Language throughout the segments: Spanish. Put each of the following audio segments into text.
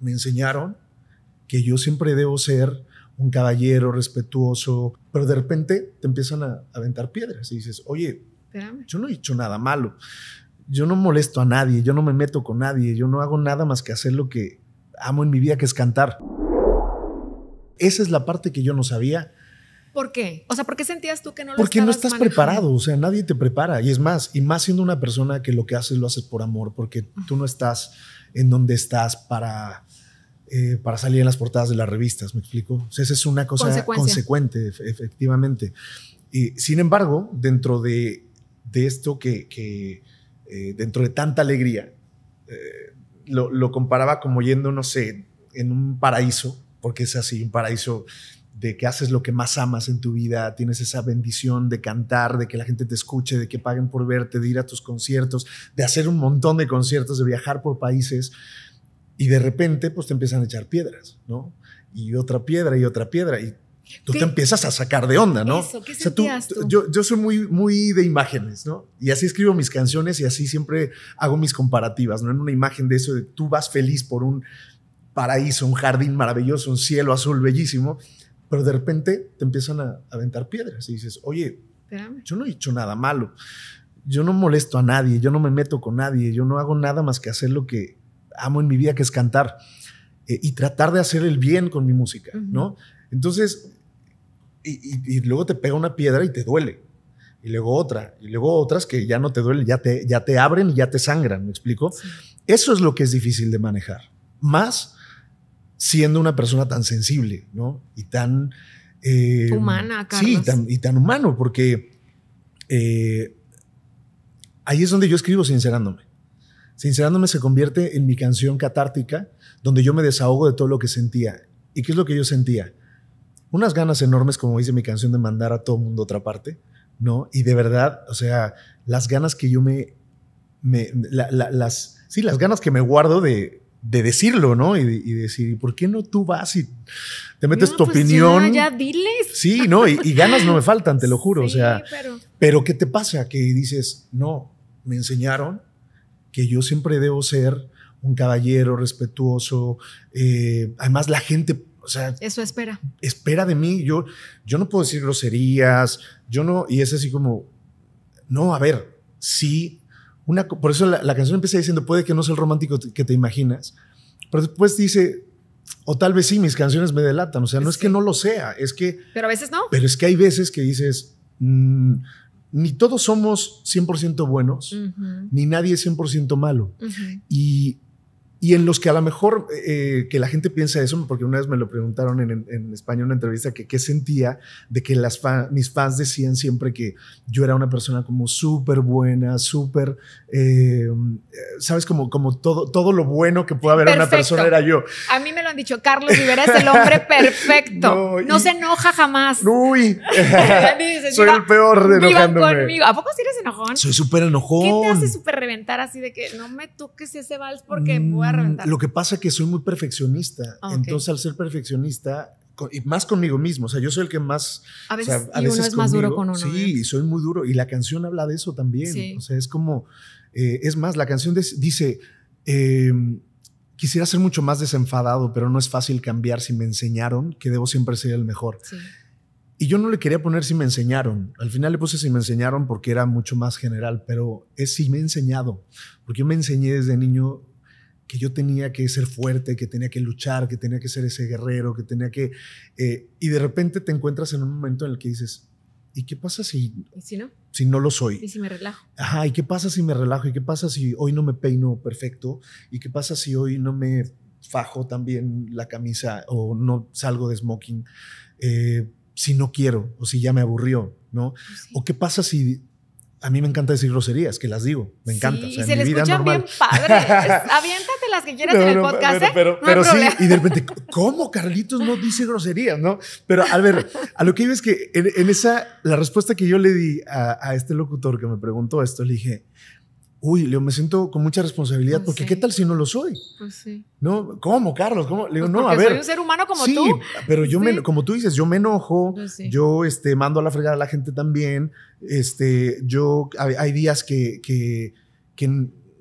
me enseñaron que yo siempre debo ser un caballero respetuoso, pero de repente te empiezan a aventar piedras y dices, oye, yo no he hecho nada malo, yo no molesto a nadie, yo no me meto con nadie, yo no hago nada más que hacer lo que amo en mi vida, que es cantar. Esa es la parte que yo no sabía. ¿Por qué? O sea, ¿por qué sentías tú que no lo Porque no estás preparado, o sea, nadie te prepara. Y es más, y más siendo una persona que lo que haces lo haces por amor, porque tú no estás en donde estás para eh, para salir en las portadas de las revistas, ¿me explico? O esa es una cosa consecuente, efectivamente. Y, sin embargo, dentro de, esto que, eh, dentro de tanta alegría, eh, lo, lo, comparaba como yendo, no sé, en un paraíso, porque es así, un paraíso de que haces lo que más amas en tu vida, tienes esa bendición de cantar, de que la gente te escuche, de que paguen por verte, de ir a tus conciertos, de hacer un montón de conciertos, de viajar por países. Y de repente, pues te empiezan a echar piedras, ¿no? Y otra piedra y otra piedra. Y tú te empiezas a sacar de onda, ¿no? o sea, tú, Yo, soy muy, muy de imágenes, ¿no? Y así escribo mis canciones y así siempre hago mis comparativas, ¿no? En una imagen de eso de tú vas feliz por un paraíso, un jardín maravilloso, un cielo azul bellísimo, pero de repente te empiezan a aventar piedras y dices, oye, yo no he hecho nada malo, yo no molesto a nadie, yo no me meto con nadie, yo no hago nada más que hacer lo que amo en mi vida, que es cantar eh, y tratar de hacer el bien con mi música, ¿no? Entonces, y, luego te pega una piedra y te duele. Y luego otra, y luego otras que ya no te duelen, ya te, ya te abren y ya te sangran, ¿me explico? Eso es lo que es difícil de manejar. Más siendo una persona tan sensible, ¿no? Y tan... Eh, Humana, Carlos. Sí, y tan humano, porque eh, ahí es donde yo escribo sincerándome. Sincerándome se convierte en mi canción catártica, donde yo me desahogo de todo lo que sentía. ¿Y qué es lo que yo sentía? Unas ganas enormes, como dice mi canción, de mandar a todo mundo a otra parte, ¿no? Y de verdad, o sea, las ganas que yo me... las, sí, las ganas que me guardo de, decirlo, ¿no? Y, decir, ¿por qué no tú vas y te metes tu pues, opinión? Ya, ya, diles. Sí, ¿no? Y, ganas no me faltan, te lo juro. o sea, pero ¿qué te pasa? Que dices, no, me enseñaron que yo siempre debo ser un caballero respetuoso. Eh, además, la gente, o sea, eso espera. Espera de mí. Yo, yo no puedo decir groserías. Yo no, y es así como, no, a ver, sí. Una, por eso la, canción empieza diciendo, puede que no sea el romántico que te imaginas, pero después dice, o tal vez sí, mis canciones me delatan. O sea, no es que no lo sea, es que... Pero a veces no. Pero es que hay veces que dices, mm, ni todos somos 100% buenos, ni nadie es 100% malo. Y y en los que a lo mejor eh, que la gente piensa eso, porque una vez me lo preguntaron en, España en una entrevista que qué sentía de que las mis fans decían siempre que yo era una persona como súper buena, súper, eh, sabes, como, como todo, todo lo bueno que puede haber en una persona era yo. A mí me lo han dicho, Carlos Rivera es el hombre perfecto. no, se enoja jamás. Uy, soy el peor de enojándome. Conmigo. ¿A poco sí eres enojón? Soy súper enojón. ¿Qué te hace súper reventar así de que no me toques ese vals porque voy Mm, lo que pasa es que soy muy perfeccionista. Ah, Entonces, al ser perfeccionista, y más conmigo mismo. O sea, yo soy el que más. A veces, uno es más duro con uno. Sí, ¿eh? soy muy duro. Y la canción habla de eso también. O sea, es como. Eh, es más, la canción dice. Em, quisiera ser mucho más desenfadado, pero no es fácil cambiar si me enseñaron que debo siempre ser el mejor. Y yo no le quería poner si me enseñaron. Al final le puse si me enseñaron porque era mucho más general, pero es si me he enseñado. Porque yo me enseñé desde niño que yo tenía que ser fuerte, que tenía que luchar, que tenía que ser ese guerrero, que tenía que... Eh, y de repente te encuentras en un momento en el que dices, ¿y qué pasa si... si no? Si no lo soy. ¿Y si me relajo? Ajá, ¿y qué pasa si me relajo? ¿Y qué pasa si hoy no me peino perfecto? ¿Y qué pasa si hoy no me fajo también la camisa o no salgo de smoking? Eh, si no quiero o si ya me aburrió, ¿no? Pues ¿O qué pasa si a mí me encanta decir groserías, que las digo, me encanta. Sí, y se le escuchan bien padres. que quieras en el podcast. ¿eh? Pero, sí, y de repente, ¿cómo Carlitos no dice groserías? ¿no? Pero a ver, a lo que iba es que en, esa, la respuesta que yo le di a, este locutor que me preguntó esto, le dije, uy, Leo, me siento con mucha responsabilidad, ah, porque ¿qué tal si no lo soy? Pues sí. ¿No? ¿Cómo, Carlos? ¿Cómo? Le digo, pues no, a ver. Soy un ser humano como sí, tú. Pero yo, me, como tú dices, yo me enojo, pues yo este, mando a la fregada a la gente también. Este, yo, hay, días que, que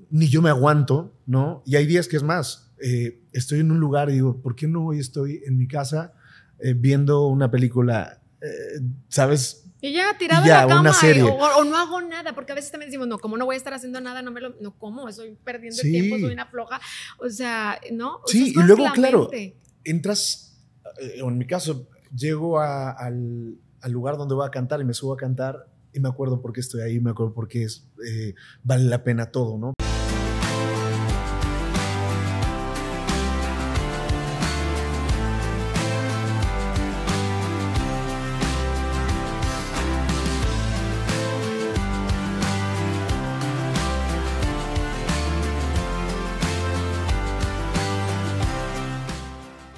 ni yo me aguanto. ¿no? Y hay días que es más, eh, estoy en un lugar y digo, ¿por qué no hoy estoy en mi casa eh, viendo una película, eh, ¿sabes? Y ya, tirado en la cama o, no hago nada, porque a veces también decimos, no, como no voy a estar haciendo nada, no me lo, no como, estoy perdiendo el tiempo, soy una floja, o sea, ¿no? sí, y luego, claro, entras, o en mi caso, llego al, lugar donde voy a cantar y me subo a cantar y me acuerdo por qué estoy ahí, me acuerdo por qué es, vale la pena todo, ¿no?